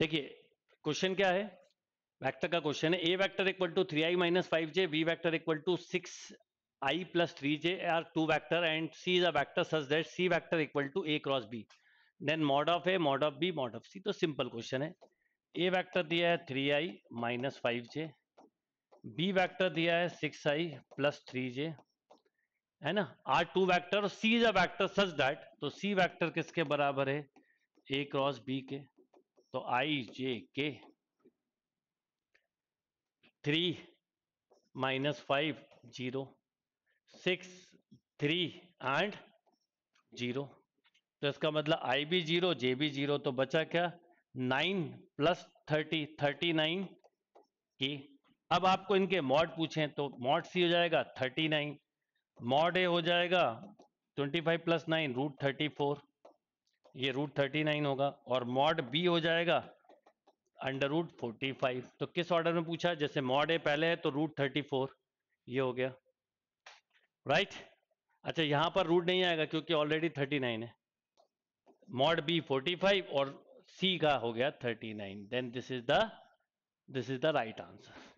देखिए क्वेश्चन क्या है वेक्टर का क्वेश्चन है A vector equal to three I minus five J B vector equal to six I plus three J are two vector and C is a vector such that C vector equal to A cross B then mod of A mod of B mod of C तो simple question है A vector दिया है three I minus five J B vector दिया है six I plus three जे है ना are two vector और C is a vector such that तो सी वैक्टर किसके बराबर है ए क्रॉस बी के तो I J K three minus five zero six three and zero तो इसका मतलब आई भी जीरो जे भी जीरो तो बचा क्या nine plus thirty thirty nine के अब आपको इनके मॉड पूछें तो मॉड सी हो जाएगा थर्टी नाइन मॉड ए हो जाएगा twenty five plus nine root thirty four ये रूट थर्टी नाइन होगा और मॉड बी हो जाएगा अंडर रूट फोर्टी फाइव तो किस ऑर्डर में पूछा जैसे मॉड ए पहले है तो रूट थर्टी फोर ये हो गया राइट right? अच्छा यहां पर रूट नहीं आएगा क्योंकि ऑलरेडी थर्टी नाइन है मॉड बी फोर्टी फाइव और सी का हो गया thirty nine then this is the this is the right answer